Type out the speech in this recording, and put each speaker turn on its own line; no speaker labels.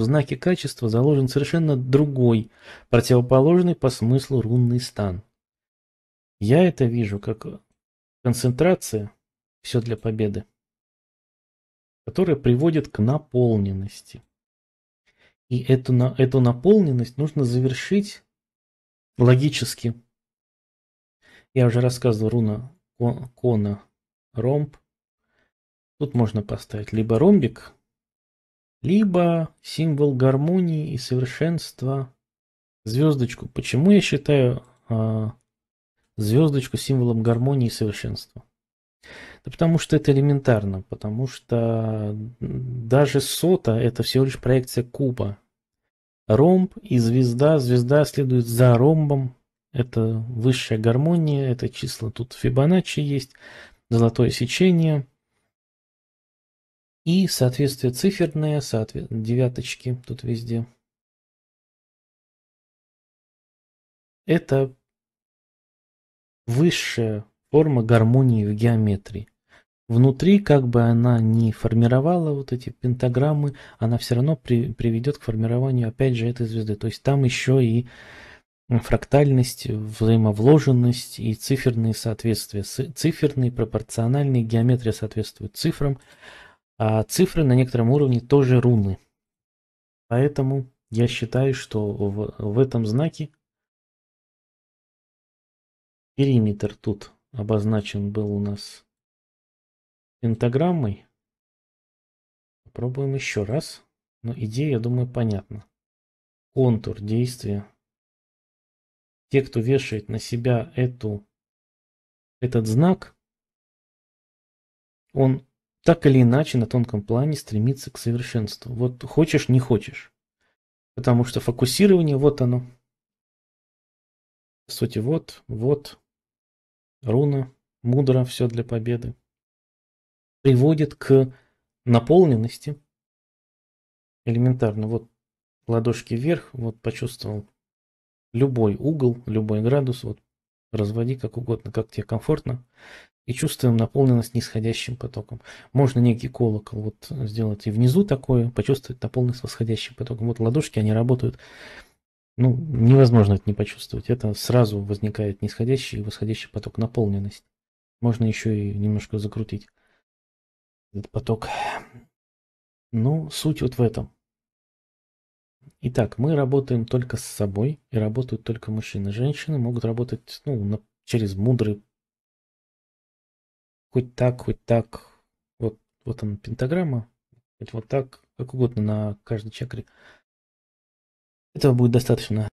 В знаке качества заложен совершенно другой, противоположный по смыслу рунный
стан. Я это вижу как концентрация «все для победы», которая приводит к наполненности.
И эту, на, эту наполненность нужно завершить логически. Я уже рассказывал руна кона ромб. Тут можно поставить либо ромбик, либо символ гармонии и совершенства звездочку. Почему я считаю а, звездочку символом гармонии и совершенства? Да потому что это элементарно, потому что даже сота это всего лишь проекция куба. Ромб и звезда, звезда следует за ромбом, это высшая гармония, это числа тут Фибоначчи есть, золотое сечение
– и соответствие циферное, соответ... девяточки тут везде. Это высшая форма гармонии в геометрии.
Внутри, как бы она ни формировала вот эти пентаграммы, она все равно при, приведет к формированию, опять же, этой звезды. То есть там еще и фрактальность, взаимовложенность и циферные соответствия. Циферные, пропорциональные, геометрия соответствует цифрам, а цифры на некотором уровне тоже руны.
Поэтому я считаю, что в, в этом знаке периметр тут обозначен был у нас пентаграммой. Попробуем еще раз. Но идея, я думаю, понятна. Контур действия. Те, кто вешает на себя эту, этот знак,
он так или иначе на тонком плане стремиться к совершенству. Вот хочешь, не хочешь.
Потому что фокусирование, вот оно. В сути, вот, вот, руна, мудро, все для победы. Приводит к наполненности. Элементарно, вот ладошки вверх, вот почувствовал любой угол, любой градус,
вот разводи как угодно, как тебе комфортно и чувствуем наполненность нисходящим потоком. Можно некий колокол вот сделать и внизу такое, почувствовать наполненность восходящим потоком. Вот ладошки, они работают. Ну, невозможно это не почувствовать. Это сразу возникает нисходящий и восходящий поток наполненность Можно еще и немножко закрутить этот поток. Ну, суть вот в этом. Итак, мы работаем только с собой и работают только мужчины. Женщины могут работать ну, на, через мудрый хоть так, хоть так.
Вот, вот он, пентаграмма. Хоть вот так, как угодно на каждой чакре. Этого будет достаточно.